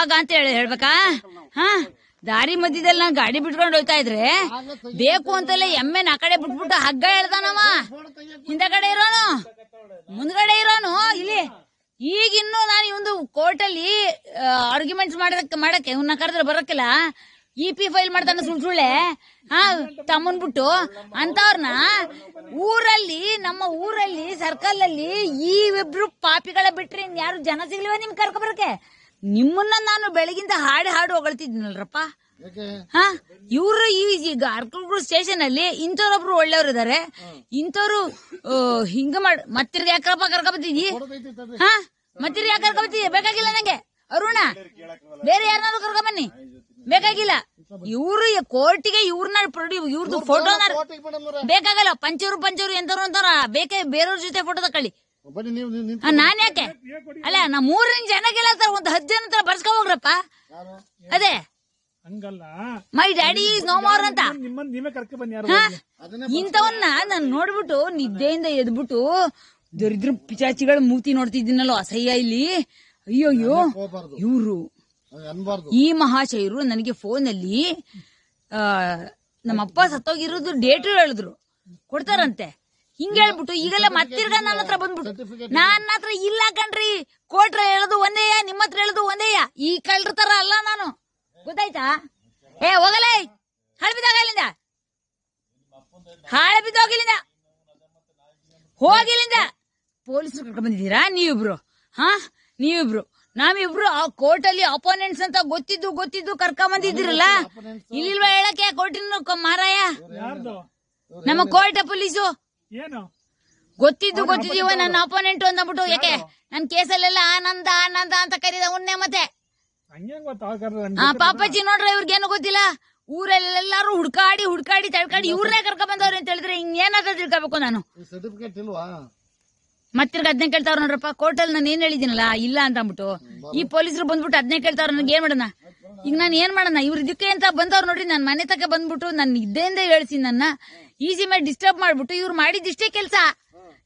ಆಗ ಅಂತ ಹೇಳಿ ಹೇಳ್ಬೇಕಾ ಹಾ ದಾರಿ ಮಧ್ಯದಲ್ಲಿ ನಾನು ಗಾಡಿ ಬಿಟ್ಕೊಂಡು ಹೋಗ್ತಾ ಇದ್ರೆ ಬೇಕು ಅಂತಲ್ಲ ಎಮ್ಮೆ ಆ ಕಡೆ ಬಿಟ್ಬಿಟ್ಟು ಹಗ್ಗ ಹೇಳ್ದಾನವ ಹಿಂದಗಡೆ ಇರೋನು ಮುಂದ್ಗಡೆ ಇರೋನು ಇಲ್ಲಿ ಈಗ ಇನ್ನು ನಾನು ಇವೊಂದು ಕೋರ್ಟಲ್ಲಿ ಆರ್ಗ್ಯುಮೆಂಟ್ಸ್ ಮಾಡಕ್ ಮಾಡಕ್ಕೆ ಇವನ್ನ ಕರೆದ್ರೆ ಬರಕ್ಕಿಲ್ಲ ಇ e ಪಿ ಫೈಲ್ ಮಾಡ್ತಾನೆ ಸುಳ್ ಸುಳ್ಳೆ ಹಾ ತಮ್ಮನ್ ಬಿಟ್ಟು ಅಂತವ್ರನ್ನ ಊರಲ್ಲಿ ನಮ್ಮ ಊರಲ್ಲಿ ಸರ್ಕಲ್ ಅಲ್ಲಿ ಈ ಇಬ್ರು ಪಾಪಿಗಳ ಬಿಟ್ರಿ ಯಾರು ಜನ ಸಿಗ್ಲಿವ ನಿಮ್ ಕರ್ಕೊಬರಕ್ಕೆ ನಿಮ್ಮನ್ನ ನಾನು ಬೆಳಗಿಂದ ಹಾಡು ಹಾಡು ಹೊಗಳ್ತಿದ್ನಲ್ರಪ್ಪ ಹಾ ಇವರು ಈ ಅರ್ಕಲ್ಗುರು ಸ್ಟೇಷನ್ ಅಲ್ಲಿ ಇಂಥವ್ರೊಬ್ರು ಒಳ್ಳೆಯವ್ರು ಇದಾರೆ ಇಂಥವ್ರು ಹಿಂಗ ಮಾಡ್ ಮತ್ತಿರ ಯಾಕಪ್ಪ ಕರ್ಕ ಹ ಹಾ ಮತ್ತಿರ ಯಾಕೆ ಕರ್ಕ ಬೇಕಾಗಿಲ್ಲ ನಂಗೆ ಅರುಣ ಬೇರೆ ಯಾರನ್ನಾದ್ರು ಕರ್ಕ ಬನ್ನಿ ಬೇಕಾಗಿಲ್ಲ ಇವ್ರು ಕೋರ್ಟಿಗೆ ಇವ್ರನ್ನ ಪ್ರೊಡ್ಯೂ ಇವ್ರದ್ದು ಫೋಟೋನ ಬೇಕಾಗಲ್ಲ ಪಂಚರು ಪಂಚರು ಎಂತವ್ರು ಅಂತಾರ ಬೇಕೇ ಬೇರೆಯವ್ರ ಜೊತೆ ಫೋಟೋ ತಕೊಳ್ಳಿ ಬನ್ನಿ ಯಾಕೆ ಅಲ್ಲ ನಾ ಮೂರನೇ ಜನ ತರ ಒಂದ್ ಹತ್ತು ಜನ ತರ ಬರ್ಸ್ಕೊ ಹೋಗ್ರಪ್ಪ ಅದೇ ಹಂಗಲ್ಲ my daddy is no more ಅಂತ ನೀವೇ ಕರ್ಕ ಬನ್ನಿ ಹಾ? ಇಂಥವನ್ನ ನಾನು ನೋಡ್ಬಿಟ್ಟು ನಿದ್ದೆಯಿಂದ ಎದ್ಬಿಟ್ಟು ದರಿದ್ರ ಪಿಚಾಚಿಗಳ ಮೂತಿ ನೋಡ್ತಿದ್ದೀನಲ್ಲ ಅಸಹ್ಯ ಇಲ್ಲಿ ಅಯ್ಯೋಯ್ಯೋ ಅಯ್ಯೋ ಇವ್ರು ಈ ಮಹಾಶಯರು ನನಗೆ ಫೋನ್ ಫೋನಲ್ಲಿ ನಮ್ಮಪ್ಪ ಸತ್ತೋಗಿರೋದು ಡೇಟ್ ಹೇಳಿದ್ರು ಕೊಡ್ತಾರಂತೆ ಹಿಂಗ್ ಹೇಳ್ಬಿಟ್ಟು ಈಗೆಲ್ಲ ಮತ್ತಿರ್ಗ ನನ್ನ ಹತ್ರ ಬಂದ್ಬಿಟ್ಟು ನನ್ನ ಹತ್ರ ಇಲ್ಲ ಕಣ್ರಿ ಕೋಟ್ರ ಹೇಳುದು ಒಂದೇಯ ನಿಮ್ಮ ಹತ್ರ ಹೇಳುದು ಒಂದೇಯ ಈ ಕಳ್ರ ತರ ಅಲ್ಲ ನಾನು ಗೊತ್ತಾಯ್ತಾ ಏ ಹೋಗಲೇ ಹಾಳು ಬಿದ್ದೋಗಲಿಂದ ಹಾಳು ಹೋಗಿಲ್ಲಿಂದ ಹೋಗಿಲಿಂದ ಪೊಲೀಸರು ಕರ್ಕೊಂಡ್ ಬಂದಿದ್ದೀರಾ ನೀವಿಬ್ರು ಹಾ ನೀವಿಬ್ರು ನಾವಿಬ್ರು ಆ ಕೋರ್ಟ್ ಅಲ್ಲಿ ಅಪೋನೆಂಟ್ಸ್ ಅಂತ ಗೊತ್ತಿದ್ದು ಗೊತ್ತಿದ್ದು ಕರ್ಕೊಂಡ್ ಬಂದಿದ್ದೀರಲ್ಲ ಇಲ್ಲಿಲ್ವಾ ಹೇಳಕ್ಕೆ ಕೋರ್ಟಿನ ಮಾರಾಯ ನಮ್ಮ ಕೋರ್ಟ ಪೊಲೀಸು ಏನು ಗೊತ್ತಿದ್ದು ಗೊತ್ತಿದೀವ ನನ್ನ ಅಪೋನೆಂಟ್ ಅಂದ್ಬಿಟ್ಟು ಯಾಕೆ ನನ್ ಕೇಸಲ್ಲೆಲ್ಲ ಆನಂದ ಆನಂದ ಅಂತ ಕರೀದ ಉನ್ನೆ ಮತ್ತೆ ಪಾಪಾಜಿ ನೋಡ್ರಿ ಇವ್ರಿಗೇನು ಗೊತ್ತಿಲ್ಲ ಊರಲ್ಲೆಲ್ಲಾರು ಹುಡ್ಕಾಡಿ ಹುಡ್ಕಾಡಿ ತಡ್ಕಾಡಿ ಇವ್ರನ್ನೇ ಕರ್ಕ ಬಂದವ್ರಿ ಅಂತ ಹೇಳಿದ್ರೆ ಹಿಂಗೇನಾದ್ರೂ ತಿಳ್ಕೋಬೇಕು ನಾನು ಮತ್ತಿರ್ಗ ಅದ್ನೇ ಕೇಳ್ತಾವ್ರ ನೋಡ್ರಪ್ಪ ಕೋರ್ಟಲ್ ನಾನು ಏನ್ ಹೇಳಿದಿನಲ್ಲ ಇಲ್ಲ ಅಂತ ಅಂದ್ಬಿಟ್ಟು ಈ ಪೊಲೀಸರು ಬಂದ್ಬಿಟ್ಟು ಅದ್ನೇ ಕೇಳ್ತಾವ್ರ ನನಗೆ ಏನ್ ಮಾಡೋಣ ಈಗ ನಾನು ಏನ್ ಮಾಡೋಣ ಇವ್ರ ಇದಕ್ಕೆ ಅಂತ ಬಂದವ್ರು ನೋಡ್ರಿ ನನ್ನ ಮನೆ ತಕ ಬಂದ್ಬಿಟ್ಟು ನನ್ನ ಇದ್ದೇಂದ ಹೇಳ್ತೀನಿ ನನ್ನ ಈಸಿ ಮೇಲೆ ಡಿಸ್ಟರ್ಬ್ ಮಾಡ್ಬಿಟ್ಟು ಇವ್ರು ಮಾಡಿದಿಷ್ಟೇ ಕೆಲಸ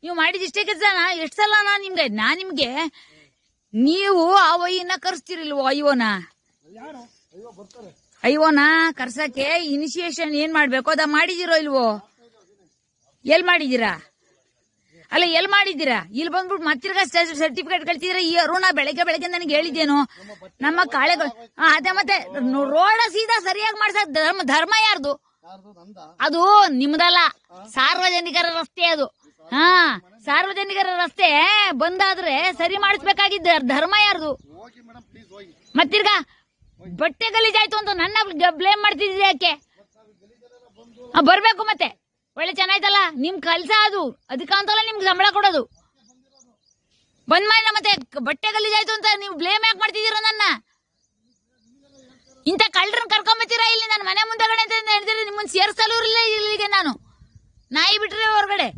ನೀವು ಮಾಡಿದಿಷ್ಟೇ ಕೆಲಸ ಎಷ್ಟ್ ಸಲ ನಾ ನಿಮ್ಗೆ ನಾ ನಿಮ್ಗೆ ನೀವು ಆ ವೈನ ಕರ್ಸ್ತಿರಲ್ವೋ ಅಯ್ಯೋನ ಅಯ್ಯೋನ ಕರ್ಸಕ್ಕೆ ಇನಿಶಿಯೇಷನ್ ಏನ್ ಮಾಡ್ಬೇಕು ಅದ ಮಾಡಿದಿರೋ ಇಲ್ವೋ ಎಲ್ ಮಾಡಿದಿರಾ ಅಲ್ಲ ಎಲ್ಲಿ ಮಾಡಿದ್ದೀರಾ ಇಲ್ಲಿ ಬಂದ್ಬಿಟ್ಟು ಮತ್ತಿರ್ಗ ಸರ್ಟಿಫಿಕೇಟ್ ಕಳ್ತಿದ್ರ ಈ ಅರುಣ ಬೆಳಗ್ಗೆ ಬೆಳಗ್ಗೆ ನನಗೆ ಹೇಳಿದ್ದೇನು ನಮ್ಮ ಕಾಳೆಗಳು ಅದೇ ಮತ್ತೆ ರೋಡ ಸೀದಾ ಸರಿಯಾಗಿ ಮಾಡ್ಸ ಧರ್ಮ ಧರ್ಮ ಯಾರ್ದು ಅದು ನಿಮ್ದಲ್ಲ ಸಾರ್ವಜನಿಕರ ರಸ್ತೆ ಅದು ಹಾ ಸಾರ್ವಜನಿಕರ ರಸ್ತೆ ಬಂದಾದ್ರೆ ಸರಿ ಮಾಡಿಸ್ಬೇಕಾಗಿದ್ದ ಧರ್ಮ ಯಾರ್ದು ಮತ್ತಿರ್ಗ ಬಟ್ಟೆ ಗಲೀಜಾಯ್ತು ಅಂತ ನನ್ನ ಬ್ಲೇಮ್ ಮಾಡ್ತಿದ್ದೆ ಯಾಕೆ ಬರ್ಬೇಕು ಮತ್ತೆ ಒಳ್ಳೆ ಚೆನ್ನಾಯ್ತಲ್ಲ ನಿಮ್ ಕೆಲಸ ಅದು ಅದಕ್ಕಂತಲ್ಲ ನಿಮ್ಗೆ ಸಂಬಳ ಕೊಡೋದು ಬಂದ್ ಮಾಡಿ ಮತ್ತೆ ಬಟ್ಟೆ ಗಲೀಜಾಯ್ತು ಅಂತ ನೀವು ಬ್ಲೇಮ್ ಯಾಕೆ ಮಾಡ್ತಿದ್ದೀರ ನನ್ನ ಇಂಥ ಕಳ್ಳರನ್ನ ಕರ್ಕೊಂಬತ್ತೀರಾ ಇಲ್ಲಿ ನಾನು ಮನೆ ಮುಂದೆಗಡೆ ಅಂತ ಹೇಳ್ತಿದ್ರೆ ನಿಮ್ಮನ್ನು ಸೇರಿಸಲೂ ಇರಲಿಲ್ಲ ಇಲ್ಲಿಗೆ ನಾನು ನಾಯಿ ಬಿಟ್ರೆ ಹೊರಗಡೆ